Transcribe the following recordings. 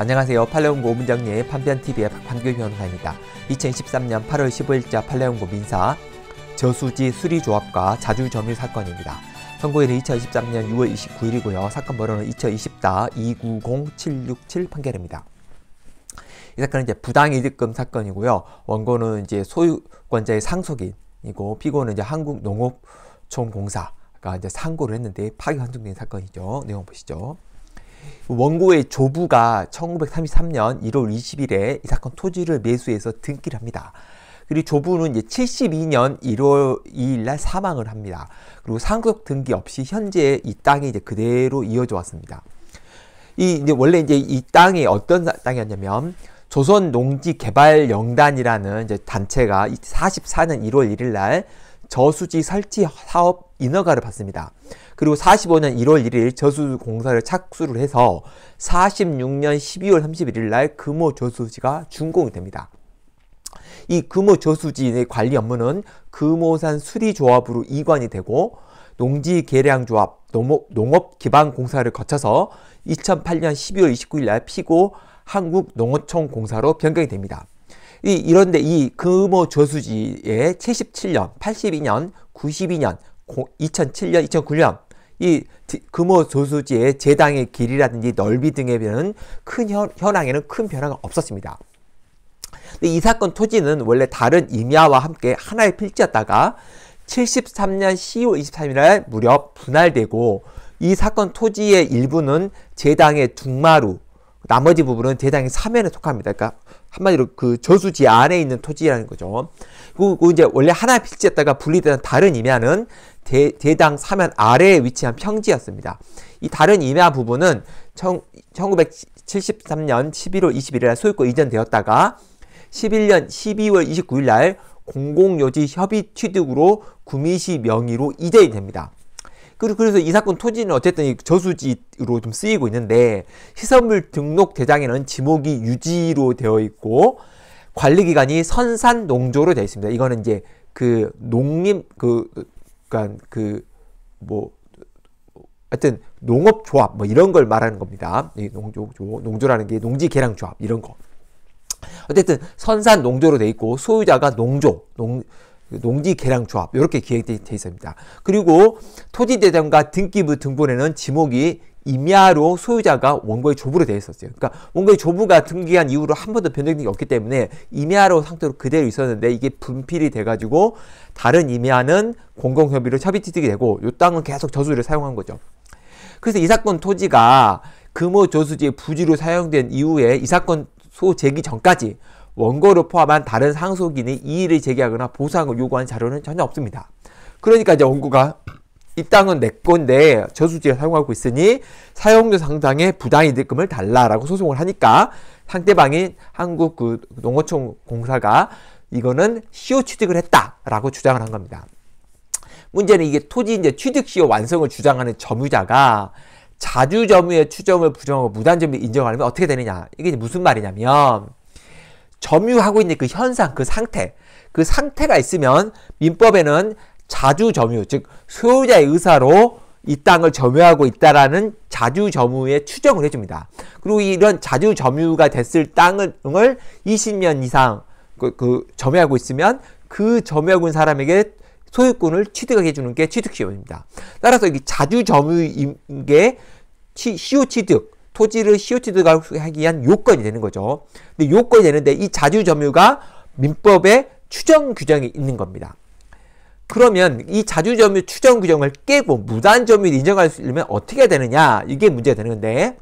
안녕하세요. 팔레온고 문정리의 판변TV의 박환규 변호사입니다. 2013년 8월 15일자 팔레온고 민사 저수지 수리조합과 자주점유 사건입니다. 선고일은 2013년 6월 29일이고요. 사건 번호는 2 0 2 0 290767 판결입니다. 이 사건은 이제 부당이득금 사건이고요. 원고는 이제 소유권자의 상속인이고 피고는 이제 한국농업총공사가 이제 상고를 했는데 파기환송된 사건이죠. 내용 보시죠. 원고의 조부가 1933년 1월 20일에 이 사건 토지를 매수해서 등기를 합니다. 그리고 조부는 이제 72년 1월 2일 날 사망을 합니다. 그리고 상속 등기 없이 현재 이 땅이 이제 그대로 이어져 왔습니다. 이 이제 원래 이제 이 땅이 어떤 땅이었냐면 조선 농지 개발 영단이라는 이제 단체가 44년 1월 1일 날 저수지 설치 사업 인허가를 받습니다. 그리고 45년 1월 1일 저수 공사를 착수를 해서 46년 12월 31일 날 금호 저수지가 준공이 됩니다. 이 금호 저수지의 관리 업무는 금호산 수리조합으로 이관이 되고 농지 계량 조합 농업 기반 공사를 거쳐서 2008년 12월 29일 날 피고 한국농어촌 공사로 변경이 됩니다. 이, 이런데 이 금호 저수지에 77년, 82년, 92년, 2007년, 2009년 이 금호 조수지의 제당의 길이라든지 넓이 등에 비하면큰 현, 황에는큰 변화가 없었습니다. 이 사건 토지는 원래 다른 임야와 함께 하나의 필지였다가 73년 10월 23일 날 무려 분할되고 이 사건 토지의 일부는 제당의 둥마루 나머지 부분은 대장이 사면에 속합니다. 그러니까 한마디로 그 저수지 안에 있는 토지라는 거죠. 그리고 그 이제 원래 하나 필지였다가 분리되는 다른 임야는 대, 대당 사면 아래에 위치한 평지였습니다. 이 다른 임야 부분은 1973년 11월 21일 날 소유권 이전되었다가 11년 12월 29일 날 공공요지 협의 취득으로 구미시 명의로 이전이 됩니다. 그리고 그래서 이 사건 토지는 어쨌든 저수지로 좀 쓰이고 있는데 시설물 등록 대장에는 지목이 유지로 되어 있고 관리 기관이 선산 농조로 되어 있습니다. 이거는 이제 그 농림 그그뭐 그러니까 그 하여튼 농업 조합 뭐 이런 걸 말하는 겁니다. 농조 농조라는 게 농지 개량 조합 이런 거. 어쨌든 선산 농조로 돼 있고 소유자가 농조 농그 농지 개량 조합 이렇게 기획되어 있습니다. 그리고 토지 대장과 등기부 등본에는 지목이 임야로 소유자가 원고의 조부로 되어 있었어요. 그러니까 원고의 조부가 등기한 이후로 한 번도 변동된게 없기 때문에 임야로 상태로 그대로 있었는데 이게 분필이 돼가지고 다른 임야는 공공협의로 협의취득이 되고 요 땅은 계속 저수를 지 사용한 거죠. 그래서 이 사건 토지가 금호 저수지의 부지로 사용된 이후에 이 사건 소재기 전까지 원고를 포함한 다른 상속인이 이의를 제기하거나 보상을 요구한 자료는 전혀 없습니다. 그러니까 이제 원고가 이 땅은 내 건데 저수지에 사용하고 있으니 사용료 상당의 부당이득금을 달라라고 소송을 하니까 상대방인 한국 그 농어촌 공사가 이거는 시효 취득을 했다라고 주장을 한 겁니다. 문제는 이게 토지 이제 취득 시효 완성을 주장하는 점유자가 자주 점유의 추점을 부정하고 무단 점유 인정하려면 어떻게 되느냐 이게 무슨 말이냐면 점유하고 있는 그 현상, 그 상태, 그 상태가 있으면 민법에는 자주 점유, 즉 소유자의 의사로 이 땅을 점유하고 있다라는 자주 점유의 추정을 해줍니다. 그리고 이런 자주 점유가 됐을 땅을 20년 이상 그, 그 점유하고 있으면 그 점유하고 있는 사람에게 소유권을 취득해 주는 게 취득시효입니다. 따라서 이 자주 점유인 게 시효 취득, 토지를 COT로 하기 위한 요건이 되는 거죠. 근데 요건이 되는데 이 자주점유가 민법에 추정 규정이 있는 겁니다. 그러면 이 자주점유 추정 규정을 깨고 무단점유를 인정할 수 있으면 어떻게 되느냐 이게 문제가 되는 건데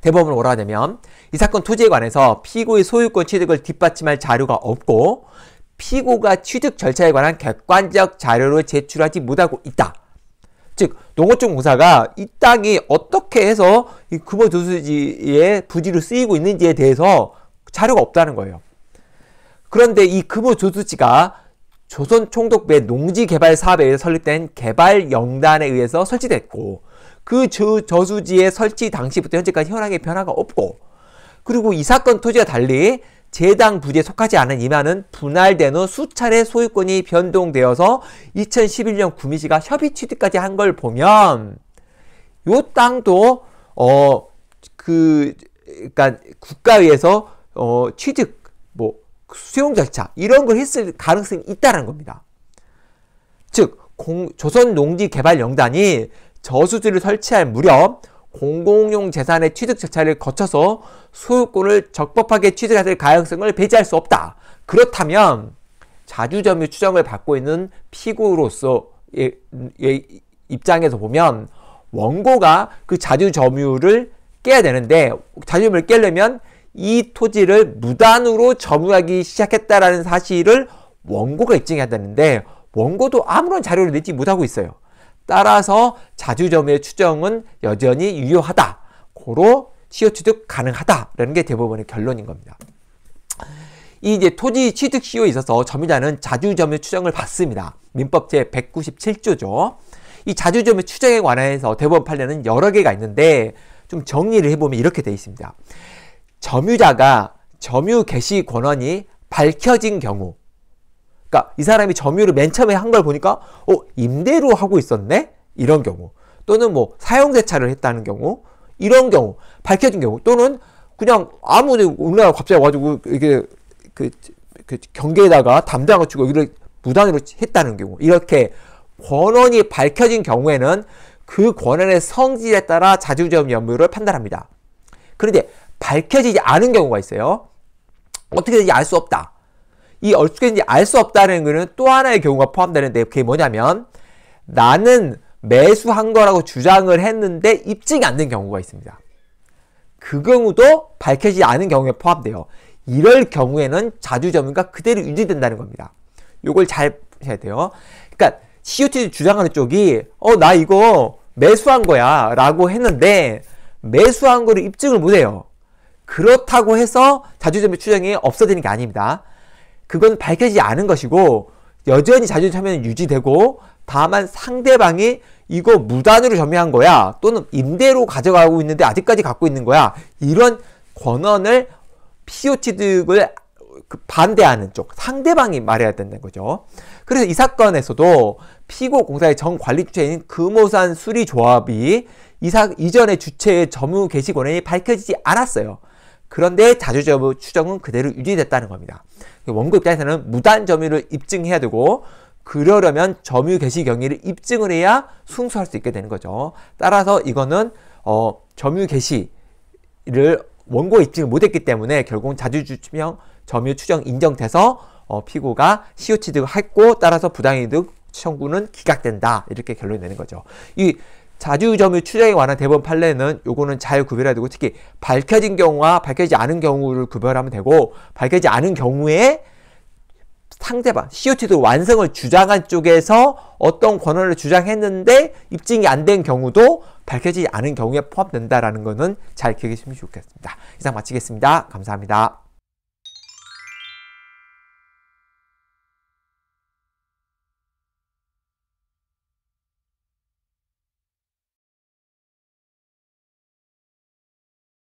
대법원을 오라되면 이 사건 토지에 관해서 피고의 소유권 취득을 뒷받침할 자료가 없고 피고가 취득 절차에 관한 객관적 자료를 제출하지 못하고 있다. 즉 농어촌 공사가 이 땅이 어떻게 해서 이 금호 조수지의 부지로 쓰이고 있는지에 대해서 자료가 없다는 거예요. 그런데 이 금호 조수지가 조선 총독부의 농지 개발 사업에 설립된 개발 영단에 의해서 설치됐고 그 저, 수지의 설치 당시부터 현재까지 현황의 변화가 없고 그리고 이 사건 토지와 달리 재당 부지에 속하지 않은 임야는 분할된 후 수차례 소유권이 변동되어서 2011년 구미시가 협의 취득까지 한 걸 보면 요 땅도 어그 그러니까 국가에서 어 취득 뭐 수용 절차 이런 걸 했을 가능성이 있다는 겁니다. 즉 조선농지개발영단이 저수지를 설치할 무렵 공공용 재산의 취득 절차를 거쳐서 소유권을 적법하게 취득할 가능성을 배제할 수 없다. 그렇다면 자주점유 추정을 받고 있는 피고로서 의 입장에서 보면 원고가 그 자주점유를 깨야 되는데 자주점유를 깨려면 이 토지를 무단으로 점유하기 시작했다라는 사실을 원고가 입증해야 되는데 원고도 아무런 자료를 내지 못하고 있어요. 따라서 자주점의 추정은 여전히 유효하다. 고로 시효 취득 가능하다라는 게 대법원의 결론인 겁니다. 이 이제 토지 취득 시효에 있어서 점유자는 자주점의 추정을 받습니다. 민법 제 197조죠. 이자주점의 추정에 관해서 대법원 판례는 여러 개가 있는데 좀 정리를 해보면 이렇게 되어 있습니다. 점유자가 점유 개시 권한이 밝혀진 경우 그러니까 이 사람이 점유를 맨 처음에 한 걸 보니까 어 임대로 하고 있었네 이런 경우 또는 뭐 사용세차를 했다는 경우 이런 경우 밝혀진 경우 또는 그냥 아무 우리나라 갑자기 와가지고 이게 그, 그 경계에다가 담당을 치고 이걸 무단으로 했다는 경우 이렇게 권원이 밝혀진 경우에는 그 권한의 성질에 따라 자주적 여부를 판단합니다. 그런데 밝혀지지 않은 경우가 있어요. 어떻게든지 알 수 없다. 이 어떻게 이제 알수 없다는 거는 또 하나의 경우가 포함되는데 그게 뭐냐면 나는 매수한 거라고 주장을 했는데 입증이 안 된 경우가 있습니다. 그 경우도 밝혀지지 않은 경우에 포함돼요. 이럴 경우에는 자주 점유가 그대로 유지된다는 겁니다. 요걸 잘 해야 돼요. 그러니까 COT 주장하는 쪽이 어 나 이거 매수한 거야 라고 했는데 매수한 거를 입증을 못해요. 그렇다고 해서 자주점유 추정이 없어지는 게 아닙니다. 그건 밝혀지지 않은 것이고 여전히 자주 참여는 유지되고 다만 상대방이 이거 무단으로 점유한 거야 또는 임대로 가져가고 있는데 아직까지 갖고 있는 거야 이런 권한을 피오 취득을 그 반대하는 쪽 상대방이 말해야 된다는 거죠. 그래서 이 사건에서도 피고 공사의 전 관리 주체인 금호산 수리조합이 이사 이전의 주체의 점유 게시 권한이 밝혀지지 않았어요. 그런데 자주점의 추정은 그대로 유지됐다는 겁니다. 원고 입장에서는 무단 점유를 입증해야 되고 그러려면 점유 개시 경위를 입증을 해야 승소할 수 있게 되는 거죠. 따라서 이거는 어, 점유 개시를 원고 입증을 못했기 때문에 결국 자주주명 점유 추정 인정돼서 어, 피고가 시효 취득을 했고 따라서 부당이득 청구는 기각된다 이렇게 결론이 내는 거죠. 이 자주점유 추정에 관한 대법원 판례는 요거는 잘 구별해야 되고 특히 밝혀진 경우와 밝혀지지 않은 경우를 구별하면 되고 밝혀지지 않은 경우에 상대방 COT도 완성을 주장한 쪽에서 어떤 권한을 주장했는데 입증이 안 된 경우도 밝혀지지 않은 경우에 포함된다라는 것은 잘 기억해 주시면 좋겠습니다. 이상 마치겠습니다. 감사합니다.